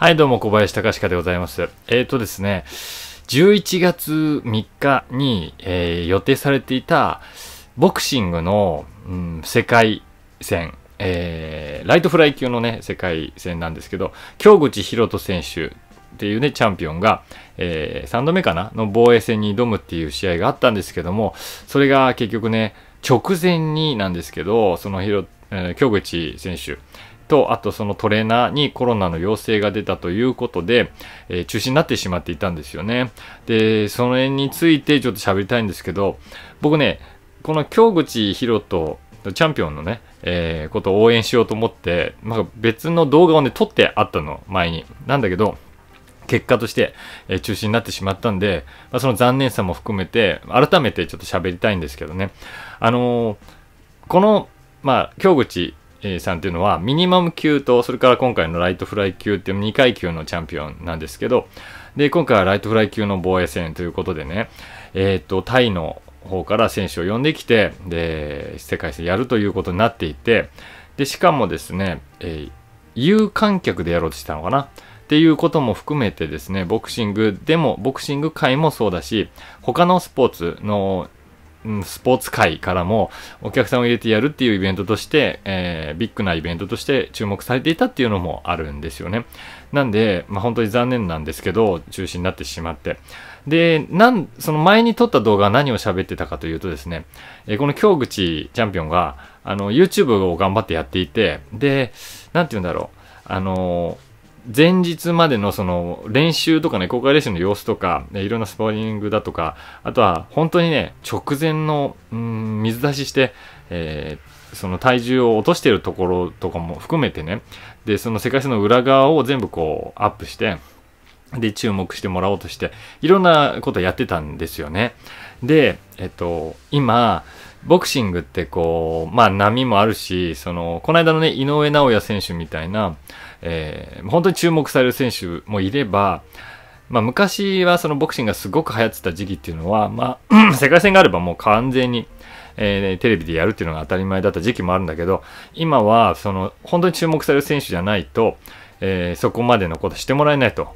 はい、どうも、小林隆史でございます。えっ、ー、とですね、11月3日に、えー、予定されていた、ボクシングの、うん、世界戦、えー、ライトフライ級のね、世界戦なんですけど、京口博人選手っていうね、チャンピオンが、えー、3度目かなの防衛戦に挑むっていう試合があったんですけども、それが結局ね、直前になんですけど、そのえー、京口選手、と、あとそのトレーナーにコロナの陽性が出たということで、えー、中止になってしまっていたんですよね。で、そ辺についてちょっと喋りたいんですけど、僕ね、この京口博人、チャンピオンのね、えー、ことを応援しようと思って、まあ、別の動画をね、撮ってあったの、前に。なんだけど、結果として、えー、中止になってしまったんで、まあ、その残念さも含めて、改めてちょっと喋りたいんですけどね。あのー、この、まあ、京口さんっていうのはミニマム級とそれから今回のライトフライ級っていう2階級のチャンピオンなんですけどで今回はライトフライ級の防衛戦ということでねえー、っとタイの方から選手を呼んできてで世界戦やるということになっていてでしかもですね、えー、有観客でやろうとしたのかなっていうことも含めてですねボクシングでもボクシング界もそうだし他のスポーツのうん、スポーツ界からもお客さんを入れてやるっていうイベントとして、えー、ビッグなイベントとして注目されていたっていうのもあるんですよね。なんで、まあ、本当に残念なんですけど、中止になってしまって。で、なん、その前に撮った動画は何を喋ってたかというとですね、えー、この京口チャンピオンが、あの、YouTube を頑張ってやっていて、で、なんて言うんだろう、あのー前日までのその練習とかね公開練習の様子とかいろんなスパーリングだとかあとは本当にね直前の、うん、水出しして、えー、その体重を落としてるところとかも含めてねでその世界線の裏側を全部こうアップしてで注目してもらおうとしていろんなことやってたんですよねでえっと今ボクシングってこうまあ波もあるしそのこの間のね井上尚弥選手みたいなえー、本当に注目される選手もいれば、まあ、昔はそのボクシングがすごく流行ってた時期っていうのは、まあ、世界戦があればもう完全に、えー、テレビでやるっていうのが当たり前だった時期もあるんだけど、今はその本当に注目される選手じゃないと、えー、そこまでのことしてもらえないと。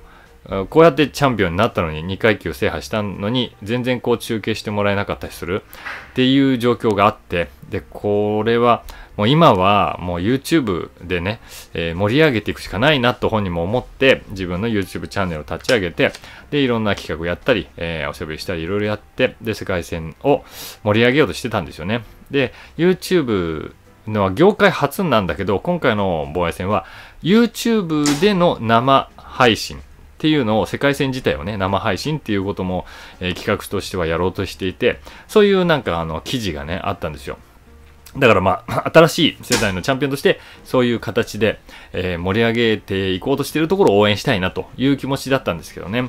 こうやってチャンピオンになったのに2階級制覇したのに全然こう中継してもらえなかったりするっていう状況があってでこれはもう今はもう YouTube でね、えー、盛り上げていくしかないなと本人も思って自分の YouTube チャンネルを立ち上げてでいろんな企画をやったり、えー、おしゃべりしたりいろいろやってで世界戦を盛り上げようとしてたんですよねで YouTube のは業界初なんだけど今回の防衛戦は YouTube での生配信っていうのを世界戦自体をね、生配信っていうことも、えー、企画としてはやろうとしていて、そういうなんかあの記事がね、あったんですよ。だからまあ、新しい世代のチャンピオンとして、そういう形で、えー、盛り上げていこうとしているところを応援したいなという気持ちだったんですけどね。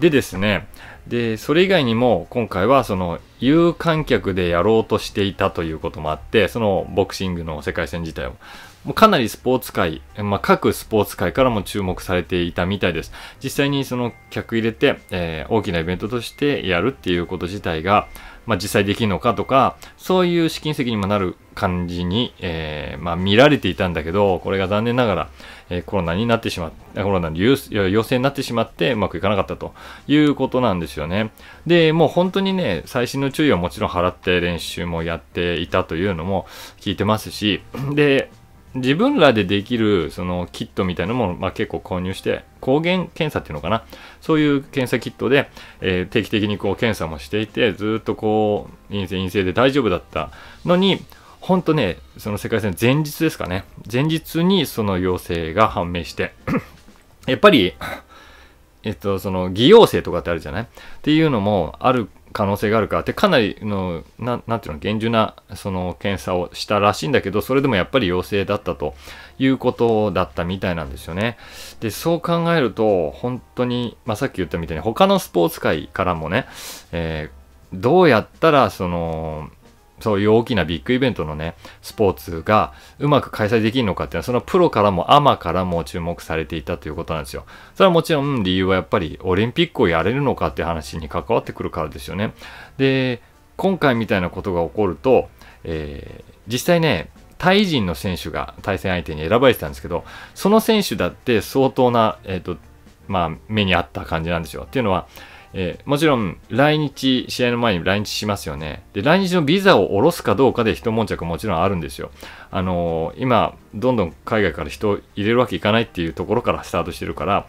でですね、で、それ以外にも、今回はその、有観客でやろうとしていたということもあって、そのボクシングの世界戦自体を。もうかなりスポーツ界、まあ、各スポーツ界からも注目されていたみたいです。実際にその客入れて、えー、大きなイベントとしてやるっていうこと自体が、まあ、実際できるのかとか、そういう試金石にもなる感じに、えー、まあ、見られていたんだけど、これが残念ながら、えー、コロナになってしまって、コロナの陽性になってしまって、うまくいかなかったということなんですよね。で、もう本当にね、最新の注意はもちろん払って練習もやっていたというのも聞いてますし、で、自分らでできるそのキットみたいなのも、まあ、結構購入して抗原検査っていうのかなそういう検査キットで、えー、定期的にこう検査もしていてずっとこう陰性陰性で大丈夫だったのに本当ねその世界戦前日ですかね前日にその陽性が判明してやっぱりえっとその偽陽性とかってあるじゃないっていうのもある可能性があるかってかなりのなていうの厳重なその検査をしたらしいんだけどそれでもやっぱり陽性だったということだったみたいなんですよねでそう考えると本当に、まあ、さっき言ったみたいに他のスポーツ界からもね、えー、どうやったらそのそういう大きなビッグイベントのね、スポーツがうまく開催できるのかっていうのは、そのプロからもアマからも注目されていたということなんですよ。それはもちろん理由はやっぱりオリンピックをやれるのかって話に関わってくるからですよね。で、今回みたいなことが起こると、えー、実際ね、タイ人の選手が対戦相手に選ばれてたんですけど、その選手だって相当な、えっ、ー、と、まあ、目にあった感じなんですよ。っていうのは、えー、もちろん来日、試合の前に来日しますよね。で、来日のビザを下ろすかどうかで一悶着もちろんあるんですよ。あのー、今、どんどん海外から人を入れるわけいかないっていうところからスタートしてるから、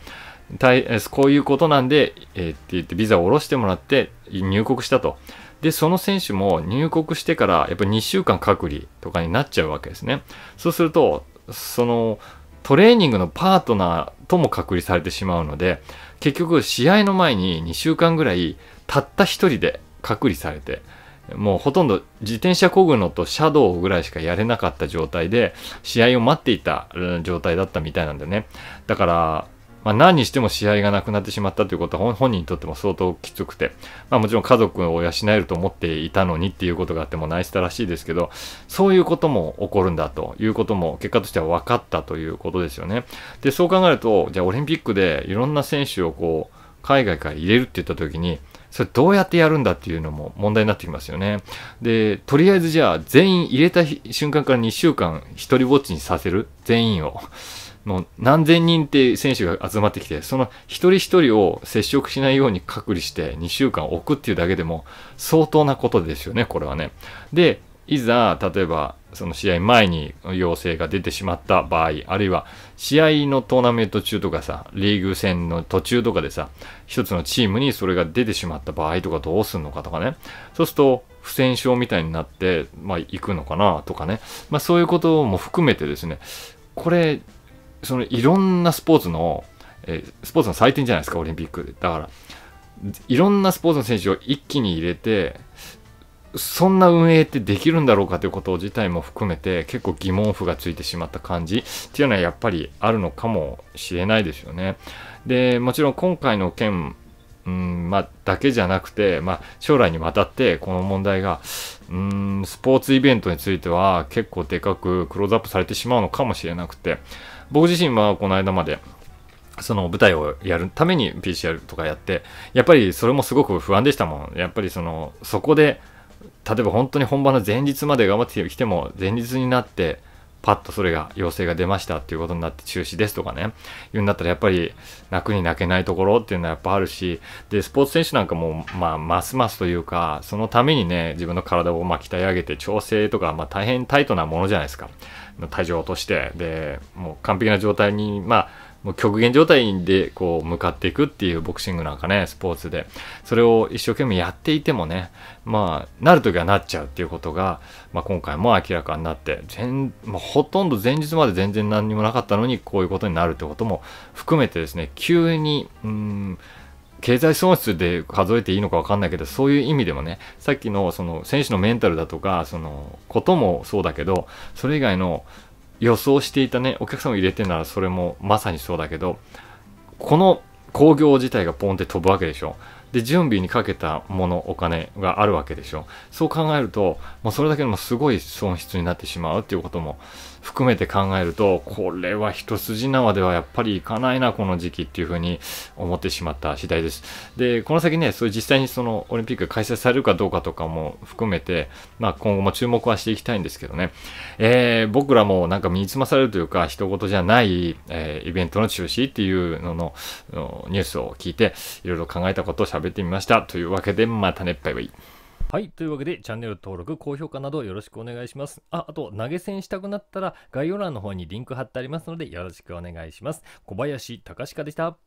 こういうことなんで、えー、って言ってビザを下ろしてもらって入国したと。で、その選手も入国してからやっぱり2週間隔離とかになっちゃうわけですね。そうすると、そのトレーニングのパートナーとも隔離されてしまうので、結局試合の前に2週間ぐらいたった1人で隔離されてもうほとんど自転車こぐのとシャドウぐらいしかやれなかった状態で試合を待っていた状態だったみたいなんでねだからまあ、何にしても試合がなくなってしまったということは本人にとっても相当きつくて、まあ、もちろん家族を養えると思っていたのにっていうことがあってもナいスたらしいですけどそういうことも起こるんだということも結果としては分かったということですよね。でそう考えるとじゃあオリンピックでいろんな選手をこう海外から入れるって言った時にそれどうやってやるんだっていうのも問題になってきますよね。で、とりあえずじゃあ全員入れた瞬間から2週間一人ぼっちにさせる全員を。もう何千人って選手が集まってきて、その一人一人を接触しないように隔離して2週間置くっていうだけでも相当なことですよね、これはね。で、いざ、例えば、その試合前に陽性が出てしまった場合、あるいは試合のトーナメント中とかさ、リーグ戦の途中とかでさ、一つのチームにそれが出てしまった場合とかどうすんのかとかね。そうすると、不戦勝みたいになって、まあ、行くのかなとかね。まあ、そういうことも含めてですね、これ、そのいろんなスポーツの、えー、スポーツの祭典じゃないですか、オリンピック。で。だから、いろんなスポーツの選手を一気に入れて、そんな運営ってできるんだろうかということ自体も含めて結構疑問符がついてしまった感じっていうのはやっぱりあるのかもしれないですよね。で、もちろん今回の件うんまあ、だけじゃなくて、まあ、将来にわたってこの問題がうんスポーツイベントについては結構でかくクローズアップされてしまうのかもしれなくて僕自身はこの間までその舞台をやるために PCR とかやってやっぱりそれもすごく不安でしたもんやっぱりそのそこで例えば本当に本番の前日まで頑張ってきても前日になってパッとそれが陽性が出ましたっていうことになって中止ですとかね、言うんだったらやっぱり泣くに泣けないところっていうのはやっぱあるし、で、スポーツ選手なんかも、まあ、ますますというか、そのためにね、自分の体をま鍛え上げて調整とか、まあ大変タイトなものじゃないですか。体重を落として、で、もう完璧な状態に、まあ、もう極限状態でこう向かっていくっていうボクシングなんかね、スポーツで。それを一生懸命やっていてもね、まあ、なる時はなっちゃうっていうことが、まあ今回も明らかになって、全、まあ、ほとんど前日まで全然何にもなかったのに、こういうことになるってことも含めてですね、急に、うん、経済損失で数えていいのか分かんないけど、そういう意味でもね、さっきのその選手のメンタルだとか、そのこともそうだけど、それ以外の予想していたね、お客さんを入れてならそれもまさにそうだけど、この工業自体がポンって飛ぶわけでしょ。で、準備にかけたもの、お金があるわけでしょ。そう考えると、もうそれだけでもすごい損失になってしまうっていうことも含めて考えると、これは一筋縄ではやっぱりいかないな、この時期っていうふうに思ってしまった次第です。で、この先ね、そういう実際にそのオリンピック開催されるかどうかとかも含めて、まあ今後も注目はしていきたいんですけどね、えー、僕らもなんか身につまされるというか、人事じゃない、えー、イベントの中止っていうののニュースを聞いて、いろいろ考えたことを喋ってみました。というわけで、またね、バイバイ。はい。というわけで、チャンネル登録、高評価などよろしくお願いします。あ、あと、投げ銭したくなったら、概要欄の方にリンク貼ってありますので、よろしくお願いします。小林隆史でした。